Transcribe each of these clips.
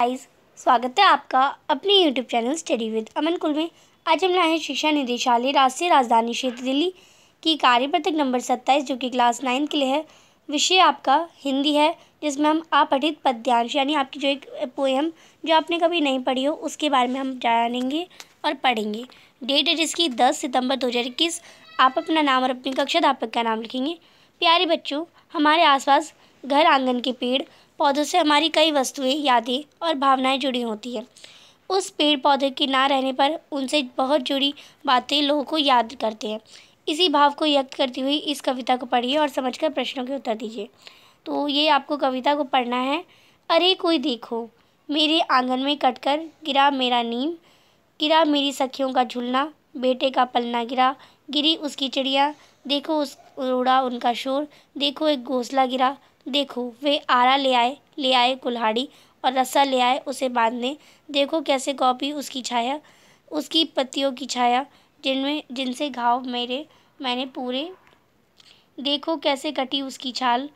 guys स्वागत है आपका अपने YouTube channel study with Aman कुल में आज हम लाए हैं शिक्षा निदेशालय राष्ट्रीय राजधानी क्षेत्र दिल्ली की कार्य पत्रक नंबर सत्ताईस जो कि क्लास नाइन्थ के लिए है विषय आपका हिंदी है जिसमें हम अपठित पद्यांश यानी आपकी जो एक पोएम जो आपने कभी नहीं पढ़ी हो उसके बारे में हम जानेंगे और पढ़ेंगे डेट है जिसकी दस सितम्बर दो आप अपना नाम और अपनी कक्षा अध्यापक का नाम लिखेंगे प्यारे बच्चों हमारे आसपास घर आंगन के पेड़ पौधों से हमारी कई वस्तुएं यादें और भावनाएं जुड़ी होती हैं उस पेड़ पौधे के ना रहने पर उनसे बहुत जुड़ी बातें लोगों को याद करते हैं इसी भाव को व्यक्त करती हुई इस कविता को पढ़िए और समझकर प्रश्नों के उत्तर दीजिए तो ये आपको कविता को पढ़ना है अरे कोई देखो मेरे आंगन में कटकर गिरा मेरा नीम गिरा मेरी सखियों का झुलना बेटे का पलना गिरा गिरी उसकी चिड़िया देखो उस उड़ा उनका शोर देखो एक घोंसला गिरा देखो वे आरा ले आए ले आए कुल्हाड़ी और रस्सा ले आए उसे बांधने देखो कैसे गोपी उसकी छाया उसकी पत्तियों की छाया जिनमें जिनसे घाव मेरे मैंने पूरे देखो कैसे कटी उसकी छाल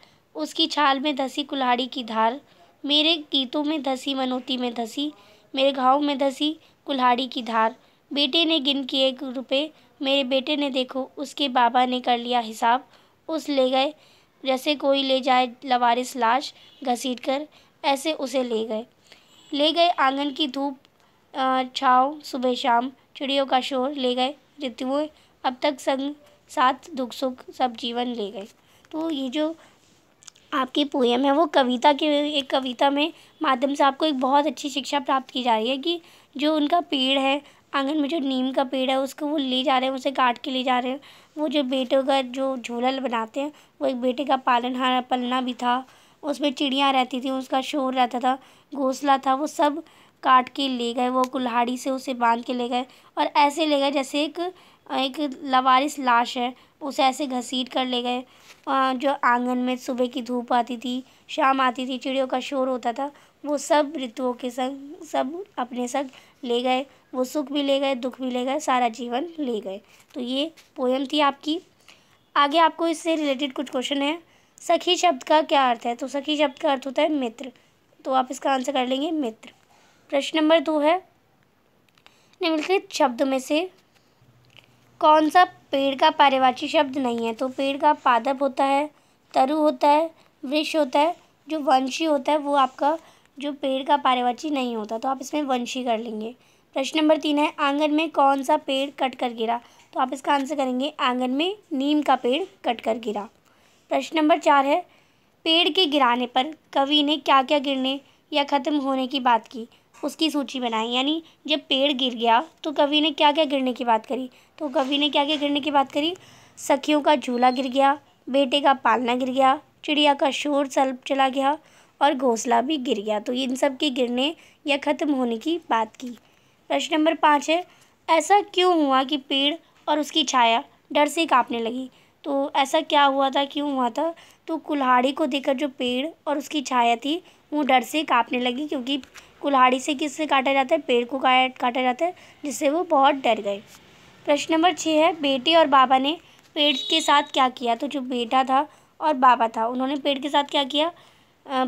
उसकी छाल में धसी कुल्हाड़ी की धार मेरे गीतों में धसी मनोती में धसी मेरे घाव में धसी कुल्हाड़ी की धार बेटे ने गिन किए रुपए मेरे बेटे ने देखो उसके बाबा ने कर लिया हिसाब उस ले गए जैसे कोई ले जाए लवारिस लाश घसीट कर ऐसे उसे ले गए ले गए आंगन की धूप छाँव सुबह शाम चिड़ियों का शोर ले गए ऋतुएँ अब तक संग साथ दुख सुख सब जीवन ले गए तो ये जो आपकी पोएम है वो कविता के एक कविता में माध्यम से आपको एक बहुत अच्छी शिक्षा प्राप्त की जा रही है कि जो उनका पेड़ है आंगन में जो नीम का पेड़ है उसको वो ले जा रहे हैं उसे काट के ले जा रहे हैं वो जो बेटों का जो झोला बनाते हैं वो एक बेटे का पालन हार पलना भी था उसमें चिड़ियाँ रहती थी उसका शोर रहता था घोंसला था वो सब काट के ले गए वो कुल्हाड़ी से उसे बांध के ले गए और ऐसे ले गए जैसे एक एक लवारिस लाश है उसे ऐसे घसीट कर ले गए जो आंगन में सुबह की धूप आती थी शाम आती थी चिड़ियों का शोर होता था वो सब ऋतुओं के संग सब अपने संग ले गए वो सुख भी ले गए दुख भी ले गए सारा जीवन ले गए तो ये पोएम थी आपकी आगे आपको इससे रिलेटेड कुछ क्वेश्चन है सखी शब्द का क्या अर्थ है तो सखी शब्द का अर्थ होता है मित्र तो आप इसका आंसर कर लेंगे मित्र प्रश्न नंबर दो है निम्नलिखित शब्द में से कौन सा पेड़ का पारिवाची शब्द नहीं है तो पेड़ का पादप होता है तरु होता है वृक्ष होता है जो वंशी होता है वो आपका जो पेड़ का पारिवाची नहीं होता तो आप इसमें वंशी कर लेंगे प्रश्न नंबर तीन है आंगन में कौन सा पेड़ कट कर गिरा तो आप इसका आंसर करेंगे आंगन में नीम का पेड़ कट कर गिरा प्रश्न नंबर चार है पेड़ के गिराने पर कवि ने क्या क्या गिरने या ख़त्म होने की बात की उसकी सूची बनाई यानी जब पेड़ गिर गया तो कवि ने क्या क्या गिरने की बात करी तो कवि ने क्या क्या गिरने की बात करी सखियों का झूला गिर गया बेटे का पालना गिर गया चिड़िया का शोर सल्प चला गया और घोंसला भी गिर गया तो इन सब के गिरने या ख़त्म होने की बात की प्रश्न नंबर पाँच है ऐसा क्यों हुआ कि पेड़ और उसकी छाया डर से काँपने लगी तो ऐसा क्या हुआ था क्यों हुआ था तो कुल्हाड़ी को देखकर जो पेड़ और उसकी छाया थी वो डर से काँपने लगी क्योंकि कुल्हाड़ी से किससे काटा जाता है पेड़ को काटा जाता है जिससे वो बहुत डर गए प्रश्न नंबर छः है बेटे और बाबा ने पेड़ के साथ क्या किया तो जो बेटा था और बाबा था उन्होंने पेड़ के साथ क्या किया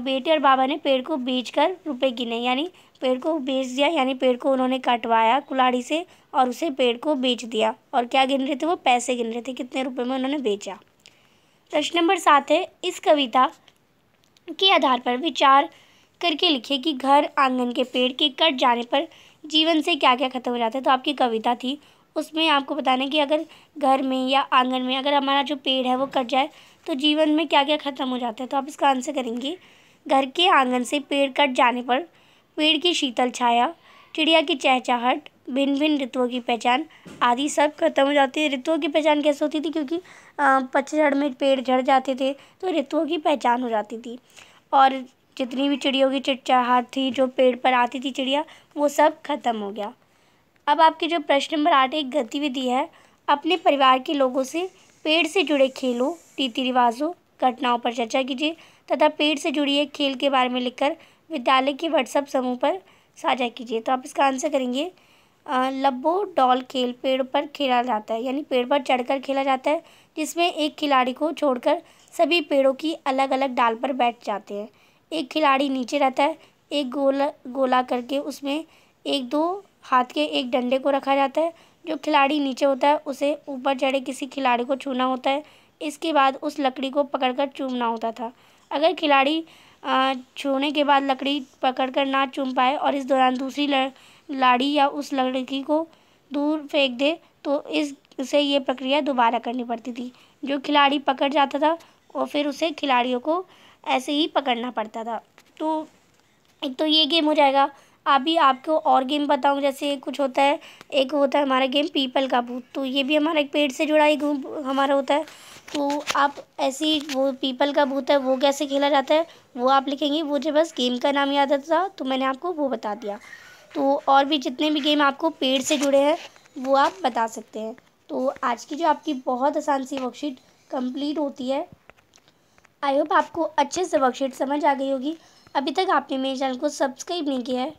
बेटे और बाबा ने पेड़ को बेचकर रुपए गिने यानी पेड़ को बेच दिया यानी पेड़ को उन्होंने कटवाया कुलाड़ी से और उसे पेड़ को बेच दिया और क्या गिन रहे थे वो पैसे गिन रहे थे कितने रुपए में उन्होंने बेचा प्रश्न नंबर सात है इस कविता के आधार पर विचार करके लिखे कि घर आंगन के पेड़ के कट जाने पर जीवन से क्या क्या खत्म हो जाता है तो आपकी कविता थी उसमें आपको बताना कि अगर घर में या आंगन में अगर हमारा जो पेड़ है वो कट जाए तो जीवन में क्या क्या ख़त्म हो जाता है तो आप इसका आंसर करेंगे घर के आंगन से पेड़ कट जाने पर पेड़ की शीतल छाया चिड़िया की चहचाहट भिन्न भिन्न ऋतुओं की पहचान आदि सब खत्म हो जाती है ऋतुओं की पहचान कैसे होती थी क्योंकि पतझड़ में पेड़ झड़ जाते थे तो ऋतुओं की पहचान हो जाती थी और जितनी भी चिड़ियों की चिटचाहट थी जो पेड़ पर आती थी चिड़िया वो सब खत्म हो गया अब आपके जो प्रश्न नंबर आठ एक गतिविधि है अपने परिवार के लोगों से पेड़ से जुड़े खेलों रीति रिवाजों घटनाओं पर चर्चा कीजिए तथा पेड़ से जुड़ी एक खेल के बारे में लिखकर विद्यालय के व्हाट्सएप समूह पर साझा कीजिए तो आप इसका आंसर करेंगे लब्बो डॉल खेल पेड़ पर खेला जाता है यानी पेड़ पर चढ़कर खेला जाता है जिसमें एक खिलाड़ी को छोड़कर सभी पेड़ों की अलग अलग डाल पर बैठ जाते हैं एक खिलाड़ी नीचे रहता है एक गोला गोला करके उसमें एक दो हाथ के एक डंडे को रखा जाता है जो खिलाड़ी नीचे होता है उसे ऊपर चढ़े किसी खिलाड़ी को छूना होता है इसके बाद उस लकड़ी को पकड़कर चूमना होता था अगर खिलाड़ी छूने के बाद लकड़ी पकड़कर ना चूम पाए और इस दौरान दूसरी लाड़ी या उस लड़की को दूर फेंक दे तो इस उसे ये प्रक्रिया दोबारा करनी पड़ती थी जो खिलाड़ी पकड़ जाता था और फिर उसे खिलाड़ियों को ऐसे ही पकड़ना पड़ता था तो एक तो ये गेम हो जाएगा अभी आपको और गेम बताऊँ जैसे कुछ होता है एक होता है हमारा गेम पीपल का भूत तो ये भी हमारा एक पेड़ से जुड़ा एक हमारा होता है तो आप ऐसे ही वो पीपल का भूत है वो कैसे खेला जाता है वो आप लिखेंगे मुझे बस गेम का नाम याद आता था तो मैंने आपको वो बता दिया तो और भी जितने भी गेम आपको पेड़ से जुड़े हैं वो आप बता सकते हैं तो आज की जो आपकी बहुत आसान सी वर्कशीट कंप्लीट होती है आई होप आपको अच्छे से वर्कशीट समझ आ गई होगी अभी तक आपने मेरे चैनल को सब्सक्राइब नहीं किया है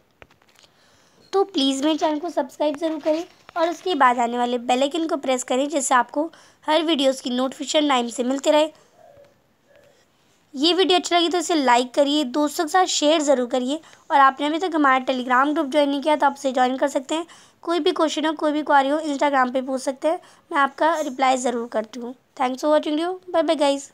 तो प्लीज़ मेरे चैनल को सब्सक्राइब ज़रूर करें और उसके बाद आने वाले बेल आइकन को प्रेस करें जिससे आपको हर वीडियोस की नोटिफिकेशन टाइम से मिलते रहे ये वीडियो अच्छी लगी तो इसे लाइक करिए दोस्तों के साथ शेयर ज़रूर करिए और आपने अभी तक हमारा टेलीग्राम ग्रुप ज्वाइन नहीं किया तो आप उसे ज्वाइन कर सकते हैं कोई भी क्वेश्चन हो कोई भी क्वारी हो इंस्टाग्राम पर पूछ सकते हैं मैं आपका रिप्लाई ज़रूर करती हूँ thanks for watching you bye bye guys